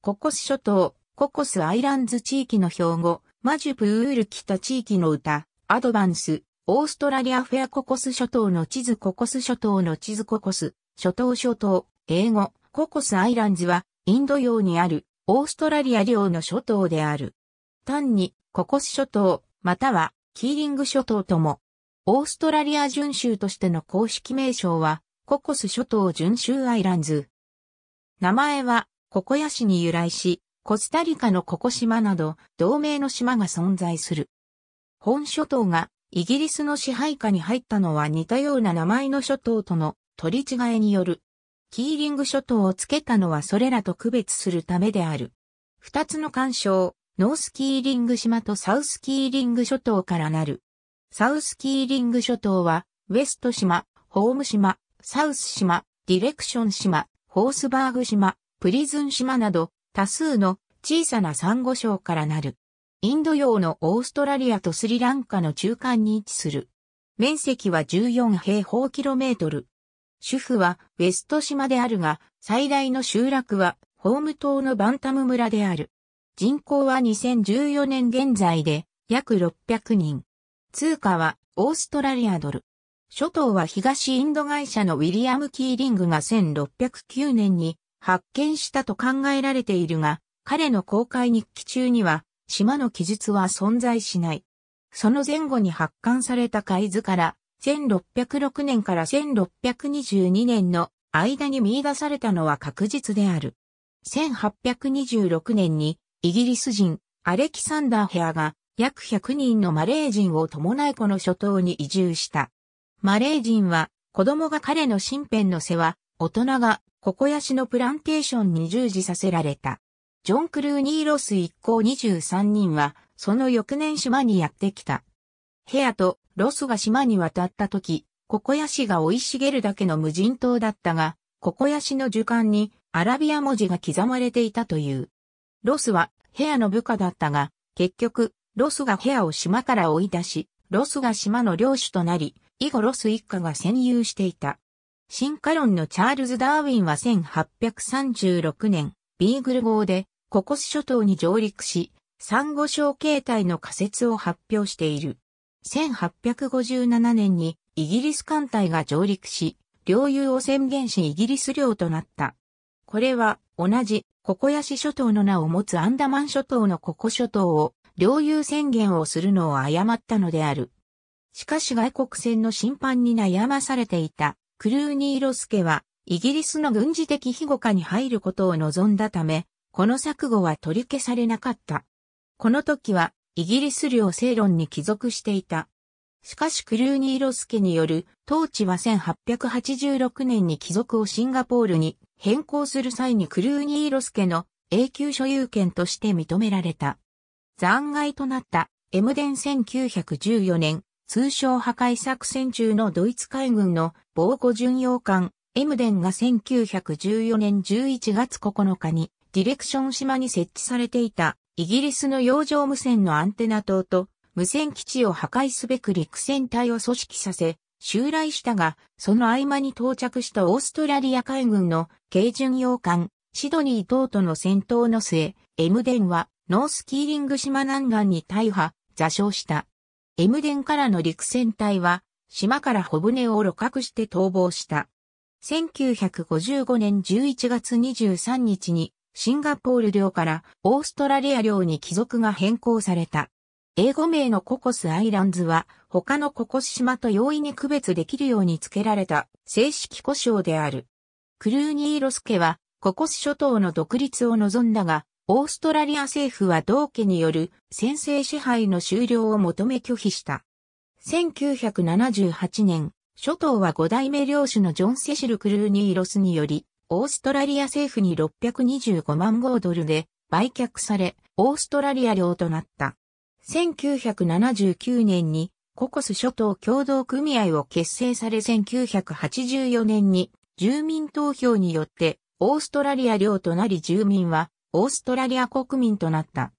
ココス諸島、ココスアイランズ地域の標語、マジュプール北地域の歌、アドバンス、オーストラリアフェアココス諸島の地図ココス諸島の地図ココス、諸島諸島、英語、ココスアイランズは、インド洋にある、オーストラリア領の諸島である。単に、ココス諸島、または、キーリング諸島とも、オーストラリア巡州としての公式名称は、ココス諸島巡州アイランズ。名前は、ココヤ市に由来し、コスタリカのココ島など同盟の島が存在する。本諸島がイギリスの支配下に入ったのは似たような名前の諸島との取り違えによる。キーリング諸島をつけたのはそれらと区別するためである。二つの干渉、ノースキーリング島とサウスキーリング諸島からなる。サウスキーリング諸島は、ウェスト島、ホーム島、サウス島、ディレクション島、ホースバーグ島、プリズン島など多数の小さな珊瑚礁からなる。インド洋のオーストラリアとスリランカの中間に位置する。面積は14平方キロメートル。主婦はウェスト島であるが、最大の集落はホーム島のバンタム村である。人口は2014年現在で約600人。通貨はオーストラリアドル。諸島は東インド会社のウィリアム・キーリングが1609年に発見したと考えられているが、彼の公開日記中には、島の記述は存在しない。その前後に発刊された海図から、1606年から1622年の間に見出されたのは確実である。1826年に、イギリス人、アレキサンダー・ヘアが、約100人のマレー人を伴いこの諸島に移住した。マレー人は、子供が彼の身辺の世話、大人がココヤシのプランテーションに従事させられた。ジョン・クルーニー・ロス一行23人は、その翌年島にやってきた。ヘアとロスが島に渡った時、ココヤシが生い茂るだけの無人島だったが、ココヤシの樹幹にアラビア文字が刻まれていたという。ロスはヘアの部下だったが、結局、ロスがヘアを島から追い出し、ロスが島の領主となり、以後ロス一家が占有していた。進化論のチャールズ・ダーウィンは1836年、ビーグル号でココス諸島に上陸し、サンゴ礁形態の仮説を発表している。1857年にイギリス艦隊が上陸し、領有を宣言しイギリス領となった。これは同じココヤシ諸島の名を持つアンダマン諸島のココ諸島を領有宣言をするのを誤ったのである。しかし外国船の審判に悩まされていたクルーニー・ロスケは、イギリスの軍事的庇護下に入ることを望んだため、この錯誤は取り消されなかった。この時は、イギリス領正論に帰属していた。しかしクルーニー・ロスケによる統治は1886年に帰属をシンガポールに変更する際にクルーニー・ロスケの永久所有権として認められた。残骸となったエムデン1914年通称破壊作戦中のドイツ海軍の防護巡洋艦エムデンが1914年11月9日にディレクション島に設置されていたイギリスの洋上無線のアンテナ塔と無線基地を破壊すべく陸戦隊を組織させ、襲来したが、その合間に到着したオーストラリア海軍の軽巡洋艦、シドニー等との戦闘の末、エムデンはノースキーリング島南岸に大破、座礁した。エムデンからの陸戦隊は、島から小舟を露獲して逃亡した。1955年11月23日に、シンガポール領からオーストラリア領に帰属が変更された。英語名のココスアイランズは、他のココス島と容易に区別できるように付けられた正式故障である。クルーニーロス家は、ココス諸島の独立を望んだが、オーストラリア政府は同家による先制支配の終了を求め拒否した。1978年、諸島は五代目領主のジョン・セシル・クルーニー・ロスにより、オーストラリア政府に625万豪ドルで売却され、オーストラリア領となった。1979年にココス諸島共同組合を結成され1984年に住民投票によってオーストラリア領となり住民はオーストラリア国民となった。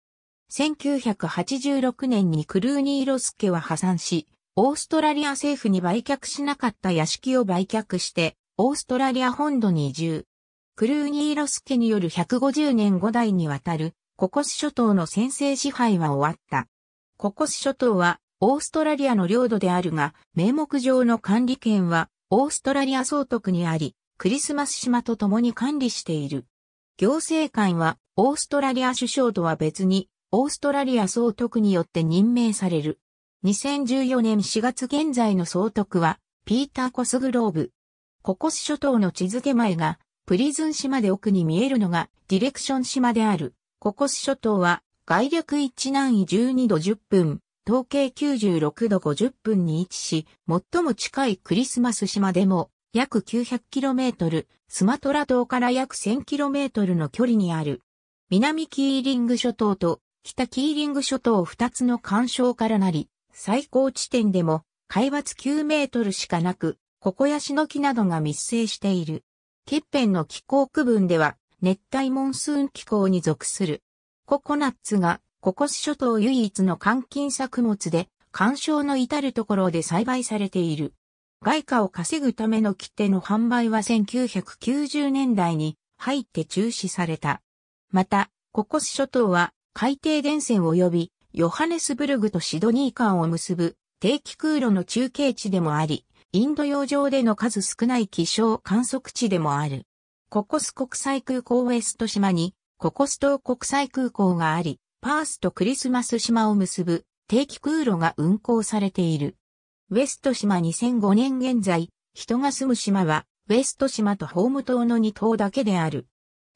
1986年にクルーニー・ロスケは破産し、オーストラリア政府に売却しなかった屋敷を売却して、オーストラリア本土に移住。クルーニー・ロスケによる150年5代にわたる、ココス諸島の先制支配は終わった。ココス諸島は、オーストラリアの領土であるが、名目上の管理権は、オーストラリア総督にあり、クリスマス島と共に管理している。行政官はオーストラリア首相とは別にオーストラリア総督によって任命される。2014年4月現在の総督はピーター・コスグローブ。ココス諸島の地付け前がプリズン島で奥に見えるのがディレクション島である。ココス諸島は外略一南緯12度10分、統計96度50分に位置し、最も近いクリスマス島でも約 900km、スマトラ島から約 1000km の距離にある、南キーリング諸島と北キーリング諸島2つの干渉からなり、最高地点でも海抜9メートルしかなく、ココヤシの木などが密生している。欠片の気候区分では、熱帯モンスーン気候に属する。ココナッツが、ココス諸島唯一の換金作物で、干渉の至るところで栽培されている。外貨を稼ぐための切手の販売は1990年代に入って中止された。また、ココス諸島は海底電線及びヨハネスブルグとシドニー間を結ぶ定期空路の中継地でもあり、インド洋上での数少ない気象観測地でもある。ココス国際空港ウエスト島にココス島国際空港があり、パースとクリスマス島を結ぶ定期空路が運行されている。ウェスト島2005年現在、人が住む島は、ウェスト島とホーム島の2島だけである。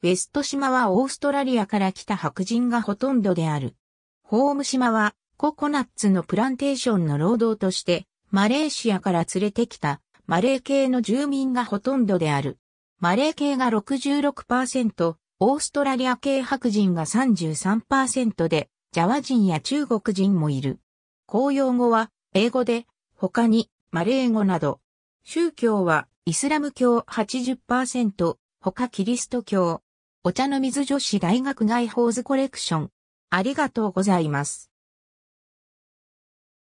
ウェスト島はオーストラリアから来た白人がほとんどである。ホーム島は、ココナッツのプランテーションの労働として、マレーシアから連れてきた、マレー系の住民がほとんどである。マレー系が66%、オーストラリア系白人が33%で、ジャワ人や中国人もいる。公用語は、英語で、他に、マレー語など。宗教は、イスラム教80%、他キリスト教。お茶の水女子大学外法図コレクション。ありがとうございます。